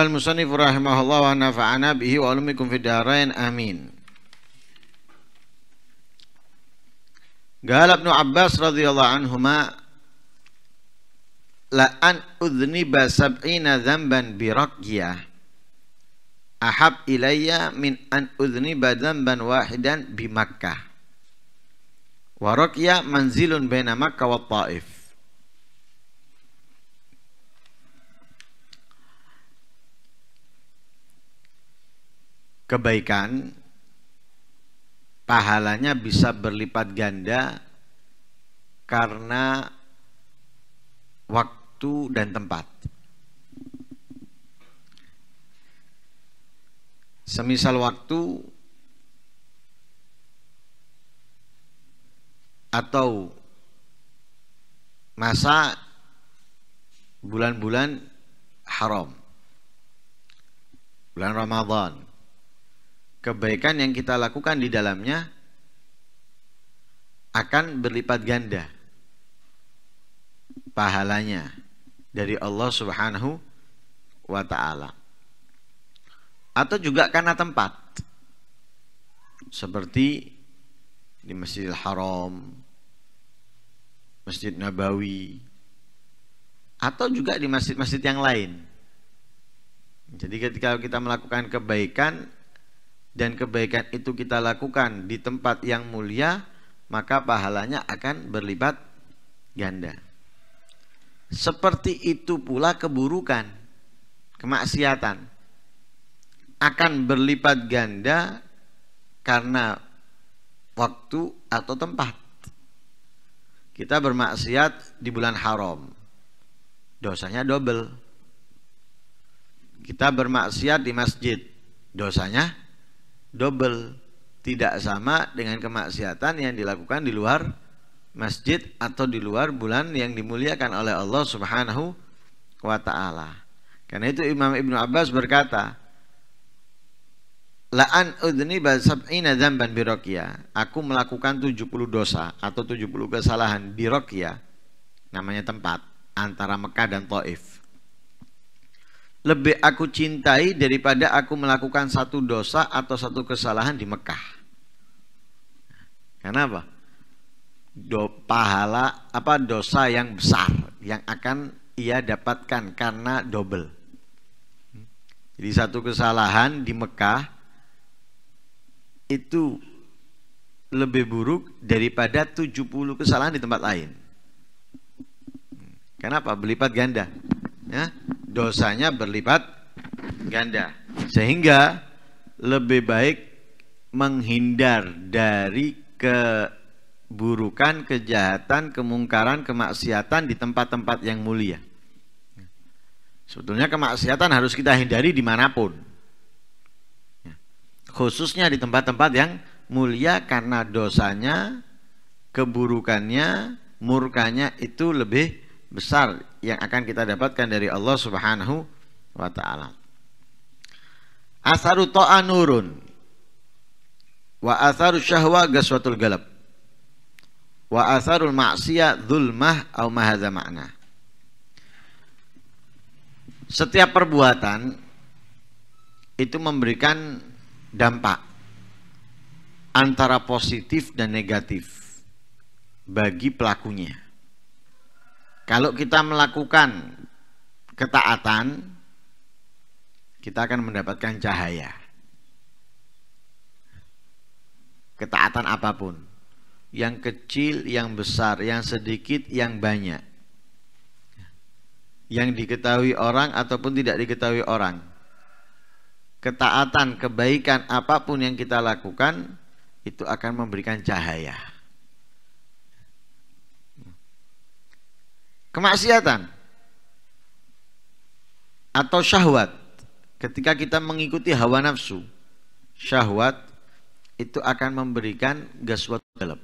Qala al-musannif rahimahullah wa nafa'ana bihi wa alumikum fid darain amin. Qala Ibnu Abbas radhiyallahu anhuma la an udhniba sab'ina dhanban bi raqyah ahab ilayya min an udhniba dhanban wahidan bi Makkah. Wa raqyah manzilun baina Makkah wa Taif. kebaikan pahalanya bisa berlipat ganda karena waktu dan tempat. Semisal waktu atau masa bulan-bulan haram. Bulan Ramadan kebaikan yang kita lakukan di dalamnya akan berlipat ganda pahalanya dari Allah Subhanahu wa taala. Atau juga karena tempat. Seperti di Masjidil Haram, Masjid Nabawi, atau juga di masjid-masjid yang lain. Jadi ketika kita melakukan kebaikan dan kebaikan itu kita lakukan di tempat yang mulia, maka pahalanya akan berlipat ganda. Seperti itu pula keburukan, kemaksiatan akan berlipat ganda karena waktu atau tempat. Kita bermaksiat di bulan haram, dosanya double. Kita bermaksiat di masjid, dosanya double tidak sama dengan kemaksiatan yang dilakukan di luar masjid atau di luar bulan yang dimuliakan oleh Allah Subhanahu wa taala. Karena itu Imam Ibnu Abbas berkata, La'an udni sab'ina dzamban birokia. Aku melakukan 70 dosa atau 70 kesalahan birokia. Namanya tempat antara Mekah dan Taif lebih aku cintai daripada aku melakukan satu dosa atau satu kesalahan di Mekah. Karena apa? Do, pahala apa dosa yang besar yang akan ia dapatkan karena double. Jadi satu kesalahan di Mekah itu lebih buruk daripada 70 kesalahan di tempat lain. Kenapa? Belipat ganda ya, dosanya berlipat ganda. Sehingga lebih baik menghindar dari keburukan, kejahatan, kemungkaran, kemaksiatan di tempat-tempat yang mulia. Sebetulnya kemaksiatan harus kita hindari dimanapun. Ya. Khususnya di tempat-tempat yang mulia karena dosanya, keburukannya, murkanya itu lebih besar yang akan kita dapatkan dari Allah Subhanahu wa taala. Asaru ta'a nurun wa asaru syahwa gaswatul galab wa asarul ma'siyah zulmah au mahadza makna. Setiap perbuatan itu memberikan dampak antara positif dan negatif bagi pelakunya. Kalau kita melakukan ketaatan, kita akan mendapatkan cahaya. Ketaatan apapun, yang kecil, yang besar, yang sedikit, yang banyak, yang diketahui orang ataupun tidak diketahui orang, ketaatan, kebaikan apapun yang kita lakukan itu akan memberikan cahaya. kemaksiatan atau syahwat ketika kita mengikuti hawa nafsu syahwat itu akan memberikan gaswat dalam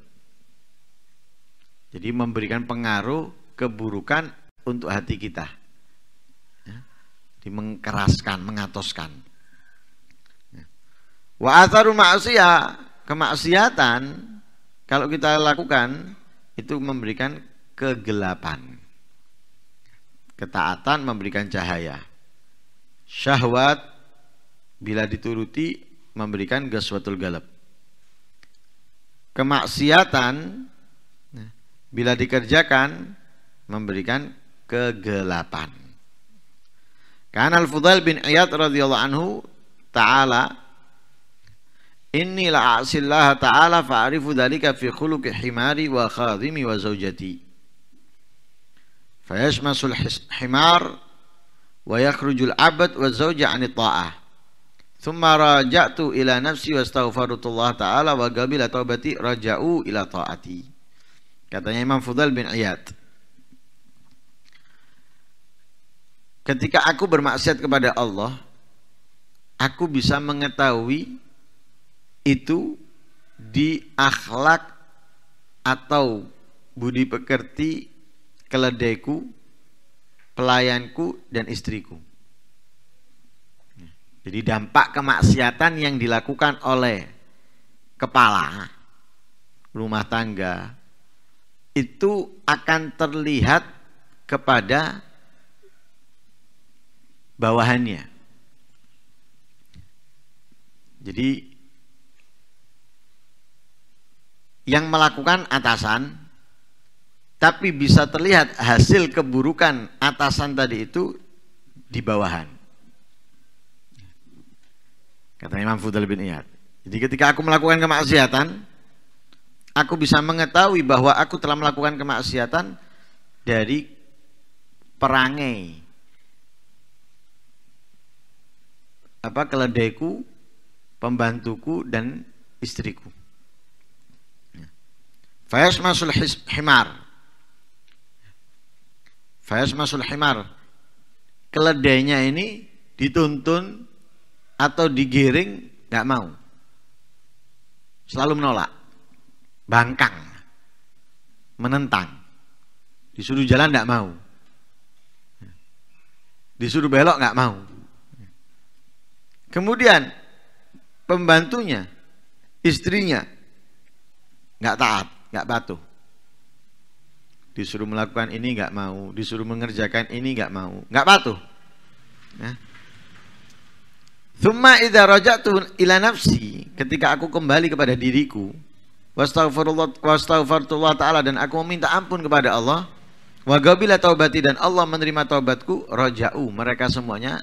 jadi memberikan pengaruh keburukan untuk hati kita ya. mengkeraskan, mengatoskan ya. wa atharu ma'siyah kemaksiatan kalau kita lakukan itu memberikan kegelapan Ketaatan memberikan cahaya. Syahwat bila dituruti memberikan gaswatul galab. Kemaksiatan bila dikerjakan memberikan kegelapan. Karena Al-Fudail bin Iyad radhiyallahu anhu taala Inni la'asillaha ta'ala fa'arifu dhalika fi khuluki himari wa khadimi wa zawjati Fayashmasul himar wa yakhrujul abad wa zawja 'ani ta'ah. Thumma raja'tu ila nafsi wa wastaghfarutullah ta'ala wa gabila taubati raja'u ila ta'ati. Katanya Imam Fudal bin Iyad. Ketika aku bermaksiat kepada Allah, aku bisa mengetahui itu di akhlak atau budi pekerti keledeku, pelayanku, dan istriku. Jadi dampak kemaksiatan yang dilakukan oleh kepala rumah tangga itu akan terlihat kepada bawahannya. Jadi yang melakukan atasan tapi bisa terlihat hasil keburukan atasan tadi itu di bawahan. Kata Imam Fudal bin Iyad. Jadi ketika aku melakukan kemaksiatan, aku bisa mengetahui bahwa aku telah melakukan kemaksiatan dari perangai apa keledaiku, pembantuku dan istriku. Ya. Masul himar Masul himar. Keledainya ini dituntun atau digiring nggak mau. Selalu menolak. Bangkang. Menentang. Disuruh jalan nggak mau. Disuruh belok nggak mau. Kemudian pembantunya, istrinya nggak taat, nggak patuh. Disuruh melakukan ini nggak mau, disuruh mengerjakan ini nggak mau, nggak patuh. Nah. Thumma idza raja'tu ila nafsi, ketika aku kembali kepada diriku, wastaghfirullah taala dan aku meminta ampun kepada Allah, wa gabila taubati dan Allah menerima taubatku, Rojau, mereka semuanya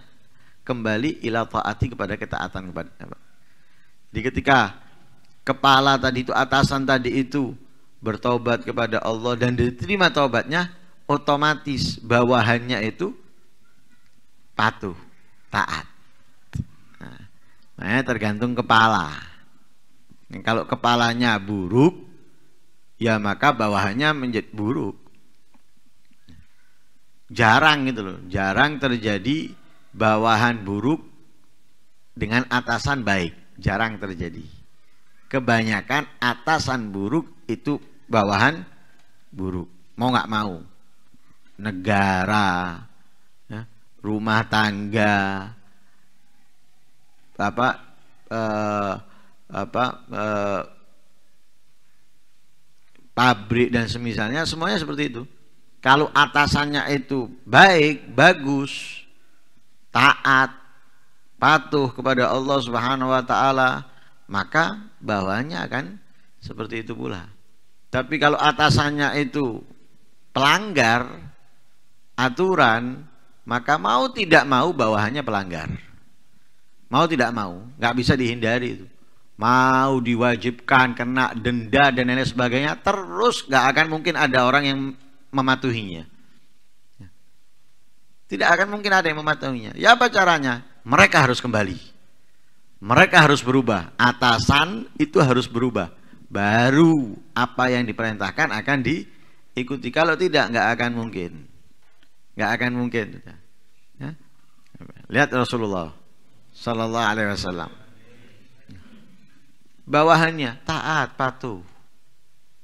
kembali ila taati kepada ketaatan kepada. Jadi ketika kepala tadi itu atasan tadi itu bertobat kepada Allah dan diterima tobatnya otomatis bawahannya itu patuh taat nah, tergantung kepala nah, kalau kepalanya buruk ya maka bawahannya menjadi buruk jarang gitu loh jarang terjadi bawahan buruk dengan atasan baik jarang terjadi kebanyakan atasan buruk itu bawahan buruk mau nggak mau negara ya, rumah tangga apa eh, apa eh, pabrik dan semisalnya semuanya seperti itu kalau atasannya itu baik bagus taat patuh kepada Allah Subhanahu wa taala maka bawahnya akan seperti itu pula tapi kalau atasannya itu pelanggar aturan, maka mau tidak mau bawahannya pelanggar. Mau tidak mau, nggak bisa dihindari itu. Mau diwajibkan kena denda dan lain sebagainya, terus nggak akan mungkin ada orang yang mematuhinya. Ya. Tidak akan mungkin ada yang mematuhinya. Ya apa caranya? Mereka harus kembali. Mereka harus berubah. Atasan itu harus berubah baru apa yang diperintahkan akan diikuti. Kalau tidak, nggak akan mungkin, nggak akan mungkin. Ya. Lihat Rasulullah Sallallahu Alaihi Wasallam bawahannya taat patuh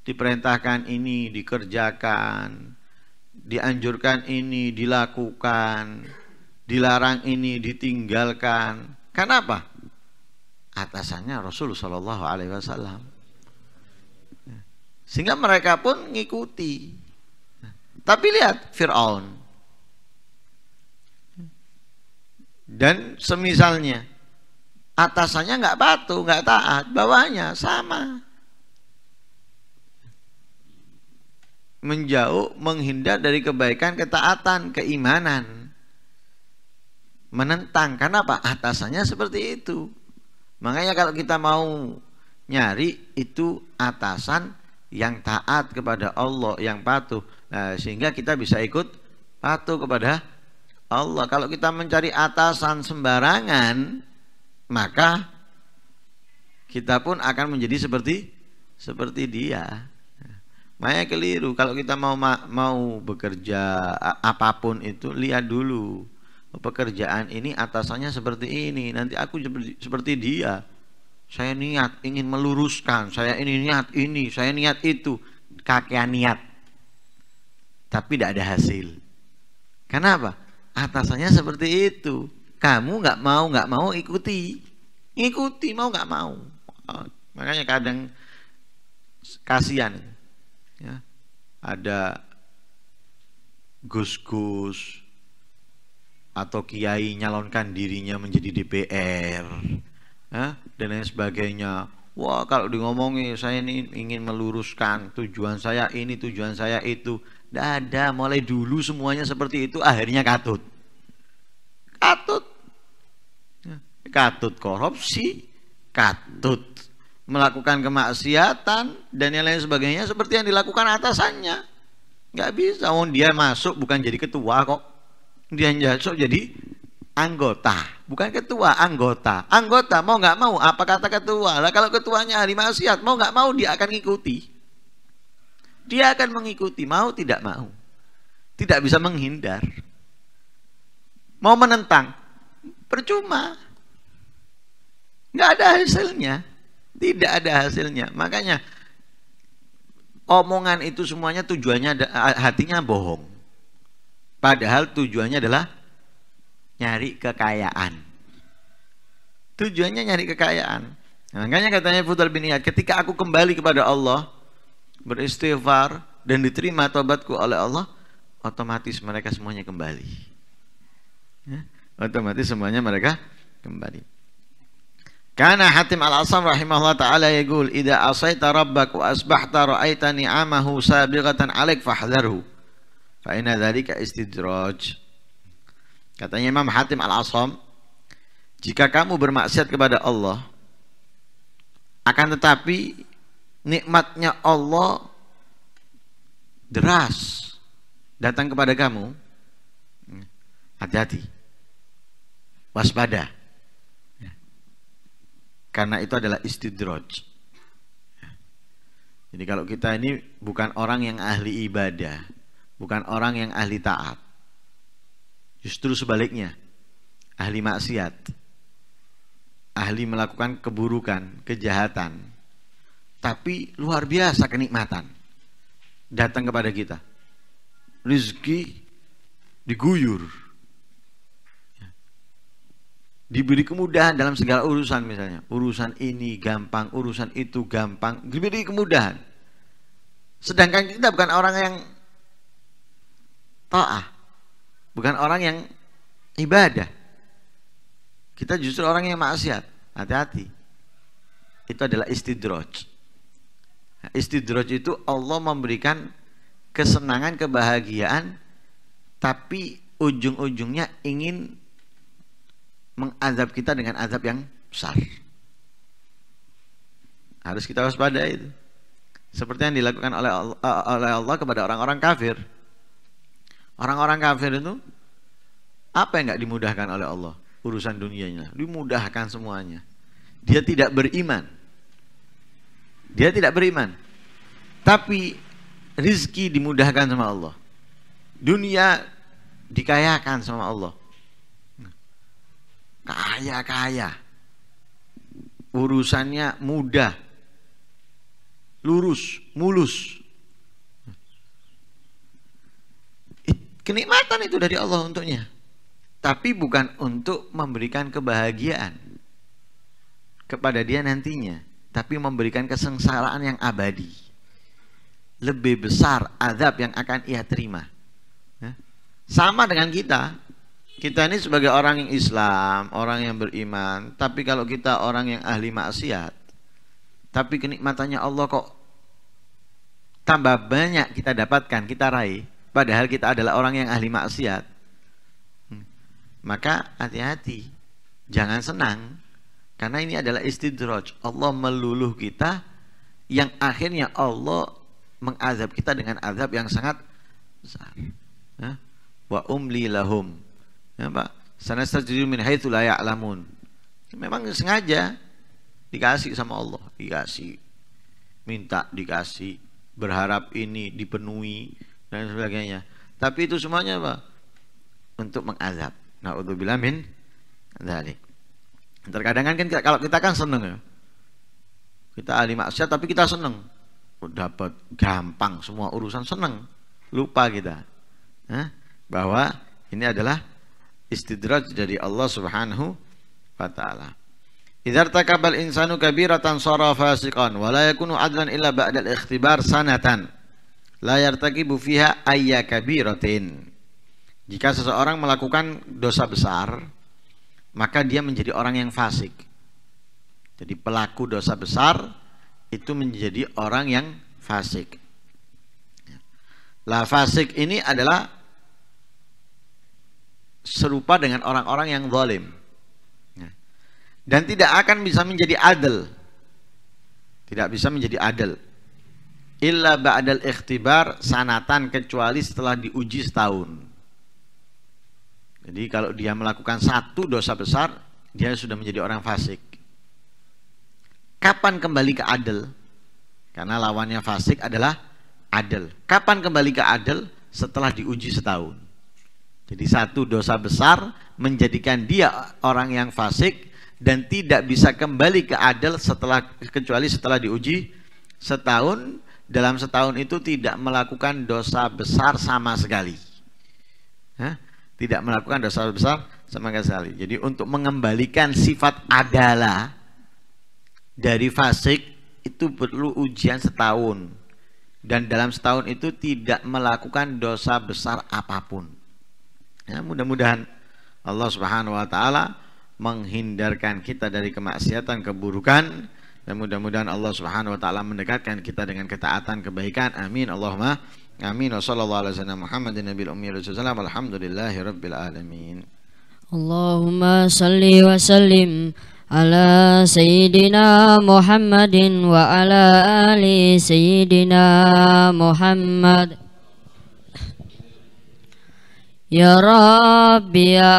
diperintahkan ini dikerjakan dianjurkan ini dilakukan dilarang ini ditinggalkan kenapa atasannya rasulullah Shallallahu Alaihi Wasallam sehingga mereka pun mengikuti. Tapi lihat Fir'aun. Dan semisalnya, atasannya nggak patuh, nggak taat, bawahnya sama. Menjauh, menghindar dari kebaikan, ketaatan, keimanan. Menentang, karena apa? Atasannya seperti itu. Makanya kalau kita mau nyari itu atasan yang taat kepada Allah, yang patuh. Nah, sehingga kita bisa ikut patuh kepada Allah. Kalau kita mencari atasan sembarangan, maka kita pun akan menjadi seperti seperti dia. Maya keliru. Kalau kita mau mau bekerja apapun itu, lihat dulu pekerjaan ini atasannya seperti ini. Nanti aku seperti dia saya niat ingin meluruskan, saya ini niat ini, saya niat itu, kakek niat. Tapi tidak ada hasil. Kenapa? Atasannya seperti itu. Kamu nggak mau nggak mau ikuti, ikuti mau nggak mau. Oh, makanya kadang kasihan. Ya. Ada gus-gus atau kiai nyalonkan dirinya menjadi DPR ya, dan lain sebagainya. Wah kalau di ngomongin saya ini ingin meluruskan tujuan saya ini tujuan saya itu tidak ada mulai dulu semuanya seperti itu akhirnya katut katut ya, katut korupsi katut melakukan kemaksiatan dan yang lain sebagainya seperti yang dilakukan atasannya nggak bisa oh, dia masuk bukan jadi ketua kok dia masuk jadi anggota, bukan ketua, anggota. Anggota mau nggak mau, apa kata ketua? Lah kalau ketuanya ahli maksiat, mau nggak mau dia akan ngikuti. Dia akan mengikuti, mau tidak mau. Tidak bisa menghindar. Mau menentang, percuma. Nggak ada hasilnya. Tidak ada hasilnya. Makanya omongan itu semuanya tujuannya hatinya bohong. Padahal tujuannya adalah nyari kekayaan. Tujuannya nyari kekayaan. Nah, makanya katanya Futal bin Iyad, ketika aku kembali kepada Allah, beristighfar dan diterima tobatku oleh Allah, otomatis mereka semuanya kembali. Ya, otomatis semuanya mereka kembali. Karena Hatim Al-Asam rahimahullah taala yaqul ida asaita rabbak wa asbahta ra'aita amahu sabiqatan alik fahdaru. Fa ina dzalika istidraj. Katanya Imam Hatim Al-Asam, jika kamu bermaksiat kepada Allah, akan tetapi nikmatnya Allah deras datang kepada kamu. Hmm, hati-hati. Waspada. Ya. Karena itu adalah istidroj. Ya. Jadi kalau kita ini bukan orang yang ahli ibadah, bukan orang yang ahli taat Justru sebaliknya, ahli maksiat, ahli melakukan keburukan, kejahatan, tapi luar biasa kenikmatan datang kepada kita. Rizki diguyur, diberi kemudahan dalam segala urusan misalnya urusan ini gampang urusan itu gampang diberi kemudahan sedangkan kita bukan orang yang taah bukan orang yang ibadah. Kita justru orang yang maksiat. Hati-hati. Itu adalah istidroj. Nah, istidroj itu Allah memberikan kesenangan, kebahagiaan, tapi ujung-ujungnya ingin mengazab kita dengan azab yang besar. Harus kita waspada itu. Seperti yang dilakukan oleh Allah, oleh Allah kepada orang-orang kafir. Orang-orang kafir itu apa yang nggak dimudahkan oleh Allah? Urusan dunianya, dimudahkan semuanya. Dia tidak beriman. Dia tidak beriman. Tapi rizki dimudahkan sama Allah. Dunia dikayakan sama Allah. Kaya-kaya. Urusannya mudah. Lurus, mulus. Kenikmatan itu dari Allah untuknya. Tapi bukan untuk memberikan kebahagiaan kepada dia nantinya, tapi memberikan kesengsaraan yang abadi. Lebih besar azab yang akan ia terima. Ya. Sama dengan kita, kita ini sebagai orang yang Islam, orang yang beriman, tapi kalau kita orang yang ahli maksiat, tapi kenikmatannya Allah kok tambah banyak kita dapatkan, kita raih, padahal kita adalah orang yang ahli maksiat hmm. maka hati-hati jangan senang karena ini adalah istidraj Allah meluluh kita yang akhirnya Allah mengazab kita dengan azab yang sangat besar ya. wa umli lahum ya Pak sanastajri min haitsu la memang sengaja dikasih sama Allah dikasih minta dikasih berharap ini dipenuhi dan sebagainya. Tapi itu semuanya apa? Untuk mengazab. untuk min dzalik. Terkadang kan kita, kalau kita kan seneng ya. Kita ahli maksiat tapi kita seneng. Oh, dapat gampang semua urusan seneng. Lupa kita. Hah? Bahwa ini adalah istidraj dari Allah Subhanahu wa taala. Idza takabal insanu kabiratan sara fasiqan wa la yakunu adlan illa ba'da ikhtibar sanatan layar taki bufiha ayya kabiratin. Jika seseorang melakukan dosa besar, maka dia menjadi orang yang fasik. Jadi pelaku dosa besar itu menjadi orang yang fasik. Lah fasik ini adalah serupa dengan orang-orang yang zalim. Dan tidak akan bisa menjadi adil. Tidak bisa menjadi adil illa ba'dal ikhtibar sanatan kecuali setelah diuji setahun. Jadi kalau dia melakukan satu dosa besar, dia sudah menjadi orang fasik. Kapan kembali ke adil? Karena lawannya fasik adalah adil. Kapan kembali ke adil? Setelah diuji setahun. Jadi satu dosa besar menjadikan dia orang yang fasik dan tidak bisa kembali ke adil setelah kecuali setelah diuji setahun dalam setahun itu tidak melakukan dosa besar sama sekali. Hah? Tidak melakukan dosa besar sama sekali. Jadi untuk mengembalikan sifat adalah dari fasik itu perlu ujian setahun. Dan dalam setahun itu tidak melakukan dosa besar apapun. Ya, mudah-mudahan Allah Subhanahu wa taala menghindarkan kita dari kemaksiatan, keburukan dan mudah-mudahan Allah Subhanahu wa taala mendekatkan kita dengan ketaatan kebaikan. Amin. Allahumma amin. Wassallallahu alaihi wasallam Muhammadin nabiyil ummi rasulullah. Alhamdulillahirabbil alamin. Allahumma salli wa sallim على Muhammadin wa ala ali سيدنا Muhammad Ya Rabbi ya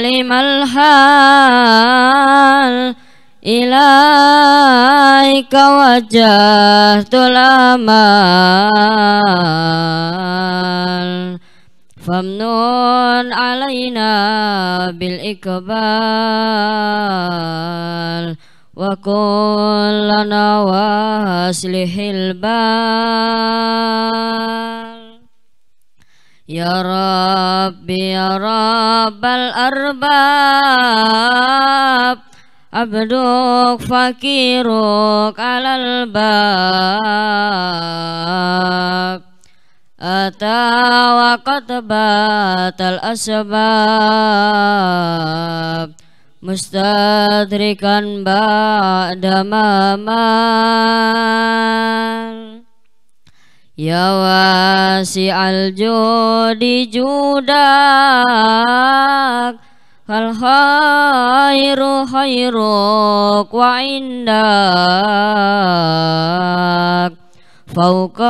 alimal hal Ilai kau wajah tulamal Famnun alaina bil ikbal Wa kullana waslihil bal Ya Rabbi ya Rabbal arbab abduk fakiruk alal atau atawakat batal asbab mustadrikan ba'damamal Ya wasi al jodi judak فالخير خيرك وعندك فوق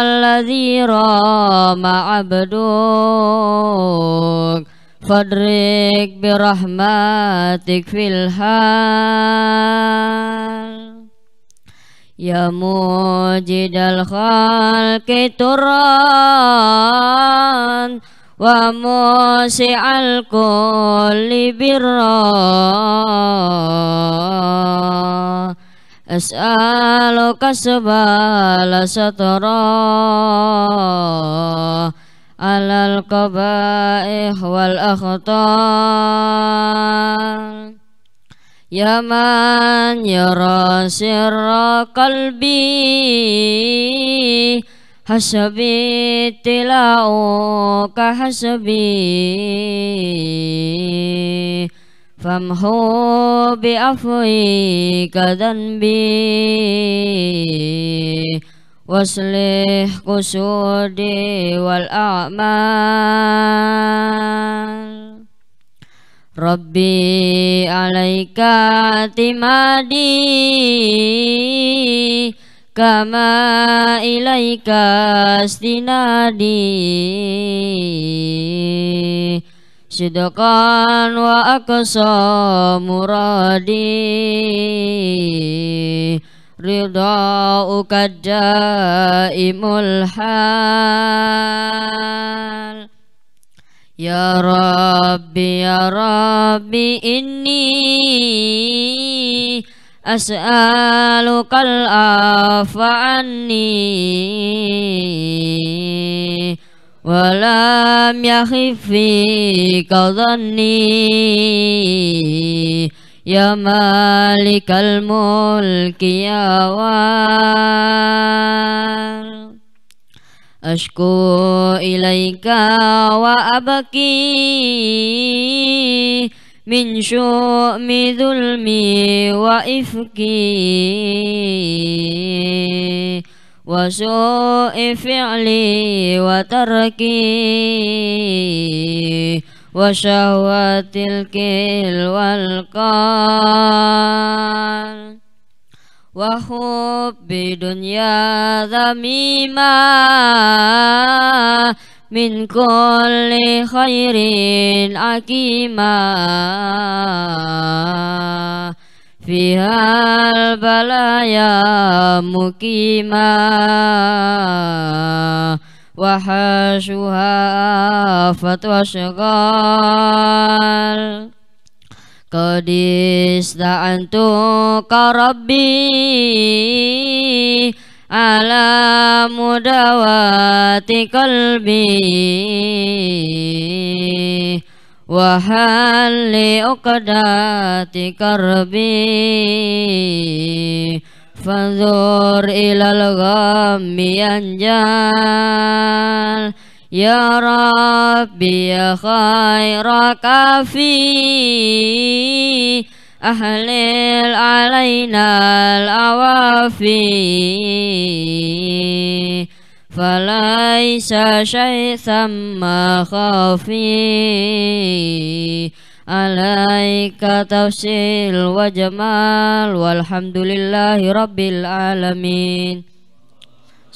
الذي رام عبدك فادرك برحمتك في الحال يا موجد الخلق تران wa musi'al kulli birra as'aluka subala satra alal qabaih wal akhtar Ya man yara sirra qalbi حسبي تلاؤك حسبي فامحو بعفوك ذنبي واصلح قصودي والأعمال ربي عليك اعتمادي kama ilaika astinadi sidqan wa aqsa muradi ridauka daimul hal Ya Rabbi, Ya Rabbi, inni أسألك العف عني ولم يخف فيك ظني يا مالك الملك يا وار أشكو إليك وأبكي من شؤم ظلمي وإفكي وسوء فعلي وتركي وشهوة الكيل والقال وحب دنيا ذميمة min kulli khairin akima fi hal balaya mukima wa hasuha fatwa syaghal qad ala mudawah قلبي وحل عقدة كربي فانظر إلى الغم ينجل يا ربي يا خير كافي أهلل علينا العوافي falaisa syaitan makhafi alaika tafsil wa jamal walhamdulillahi rabbil alamin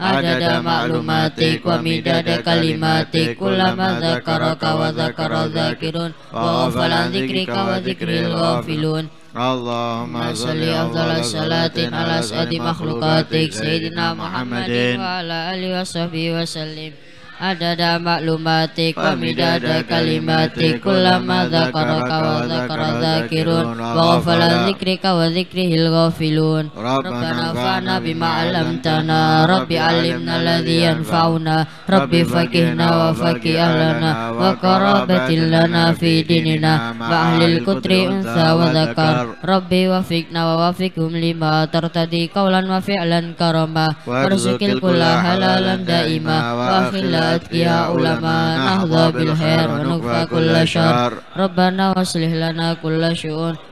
adada ma'lumatik wa midada kalimatik kullama zakaraka wa zikrika wa zikril Allahumma salli afdala salatin ala sa'adi makhlukatik Sayyidina Muhammadin wa ada damak kamidada kalimati kulama zakara kawa zakara zakirun wa ghafala zikrika wa hilgo filun Rabbana fa'na bima alamtana Rabbi nala dian fauna Rabbi fakihna fakih faki ahlana wa karabatin lana fi dinina wa ahlil kutri unsa wa zakar Rabbi wa fikna wa wafikum lima tartadi kaulan wa fi'lan karama wa rizukil kula halalanda ima wa أتقياء لما نهضى بالخير ونكفى كل شر ربنا واصلح لنا كل شؤون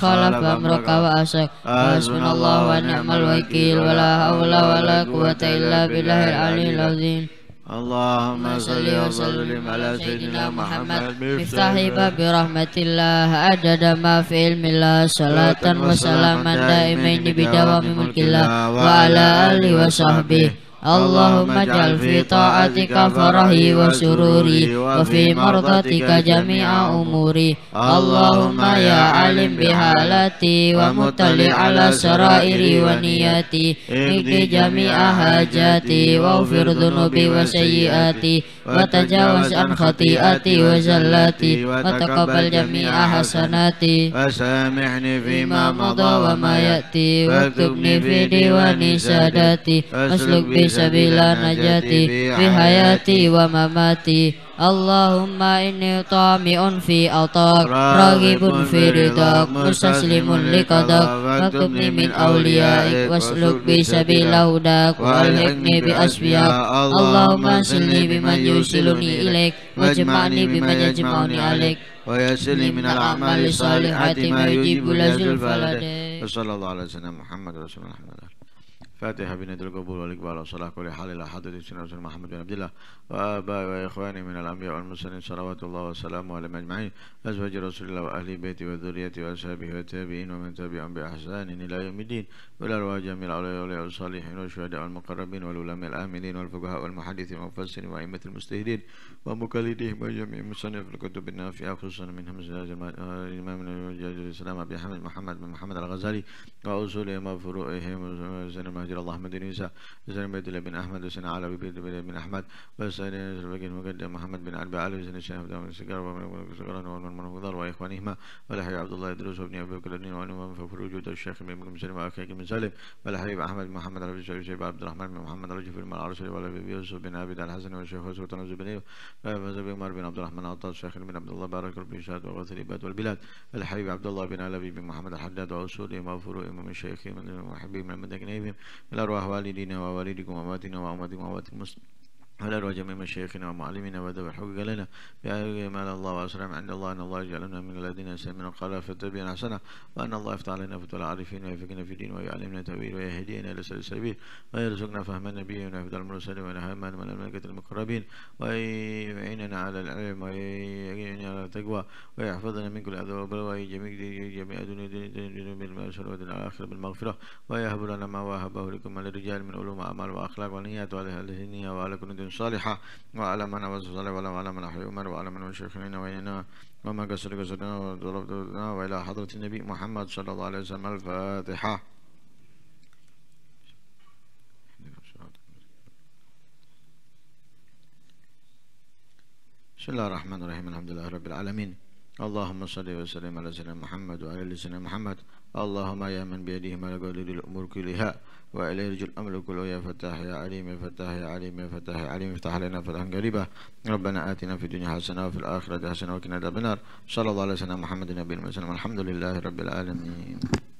man khalafa amraka wa asak wa hasbunallahu wa ni'mal wakil wa la hawla wa la quwata illa billahil aliyil azim Allahumma salli wa sallim ala sayyidina Muhammad miftahi babi rahmatillah adada ma fi ilmillah salatan wa salaman daimaini bidawami mulkillah wa ala alihi wa sahbihi Allahumma ja'al fi ta'atika farahi wa sururi wa fi mardatika jami'a umuri Allahumma ya alim bihalati wa mutali ala sarairi wa niyati ikhdi jami'a hajati wa ufir dhunubi wa sayyati wa tajawas an khati'ati wa zallati wa taqabal jami'a hasanati wa samihni fi ma mada wa ma ya'ti wa ktubni fi diwani sadati wa bis sabila najati fi hayati wa mamati Allahumma inni tami'un fi atak Ragibun fi ridak Mustaslimun liqadak Maktubni min awliya'ik Wasluk bi sabila hudak Walhikni bi asbiak Allahumma silni biman yusiluni ilik Wajma'ni biman yajma'uni alik Wayasili min al-amali salihati Ma lazul faladik Wassalamualaikum warahmatullahi wabarakatuh فاتحة بندى القبول والإقبال والصلاة كل حال إلى حضرة سيدنا محمد بن عبد الله وآبائي وإخواني من الأنبياء والمرسلين صلوات الله وسلامه على أجمعين أزواج رسول الله وأهل بيتي وذريتي وأصحابه والتابعين ومن تبعهم بإحسان إلى يوم الدين والأرواح جميع الأولياء والصالحين والشهداء والمقربين والعلماء الآمنين والفقهاء والمحدثين والمفسرين وأئمة المستهدين باب وجميع مصنف الكتب النافعة خصوصا من همزة آه، الإمام السلام أبي حمد محمد بن محمد الغزالي وأصولهم وفروعهم وسن المهجر الله بن عيسى وسن بيت الله بن أحمد وسن علوي بيت الله بن أحمد وسن البكين المقدم محمد بن عربي علي وسن الشيخ بن سكر ومن سكر ومن منفضل وإخوانهما والحبيب عبد الله يدرس وابن أبي بكر الدين وعنهم وجود الشيخ بن سلم وأخيه بن سالم والحبيب أحمد بن محمد ربي الشيخ عبد الرحمن بن محمد رجف المرعى رسول الله يوسف بن عبد الحسن والشيخ سلطان بن مذهب عمر بن عبد الرحمن عطاء شيخ بن عبد الله بارك رب الإشهاد وغوث العباد والبلاد الحبيب عبد الله بن علوي بن محمد الحداد وأصولهم وفروعهم ومن شيخهم ومن محبهم ومن مدكنيهم من أرواح والدينا ووالدكم وأمواتنا وأموات المسلمين ولله جميع مشايخنا ومعلمنا وذوي الحقوق لنا بأي مال الله وأسلم عند الله أن الله يجعلنا من الذين يستمعون القول فتبين حسنة وأن الله يفتح علينا فتوى العارفين ويفقنا في الدين ويعلمنا التأويل ويهدينا إلى سبيل السبيل ويرزقنا فهم النبي ونهدى المرسلين ونهما من الملكة المقربين ويعيننا على العلم ويعيننا على التقوى ويحفظنا من كل أذى وبلوى جميع جميع دنيا دنيا دنيا بالمأسر ودن الآخرة بالمغفرة ويهب لنا ما وهبه لكم من الرجال من علوم وأعمال وأخلاق ونيات وعلى الهنية وعلى كل صالحة وعلى من أوز صالح وعلى من أحيي أمر وعلى من وشيخنا وإننا وما قصر قصرنا وضربنا وإلى حضرة النبي محمد صلى الله عليه وسلم الفاتحة بسم الله الرحمن الرحيم الحمد لله رب العالمين اللهم صل وسلم على سيدنا محمد وعلى سيدنا محمد اللهم يا من بيده ملكوت الأمور كلها وإليه رجل الأمر كله يا فتاح يا عليم يا فتاح يا عليم يا فتاح يا عليم افتح علينا فتحا قريبا ربنا آتنا في الدنيا حسنة وفي الآخرة حسنة وقنا عذاب النار صلى الله عليه وسلم محمد النبي المسلم الحمد لله رب العالمين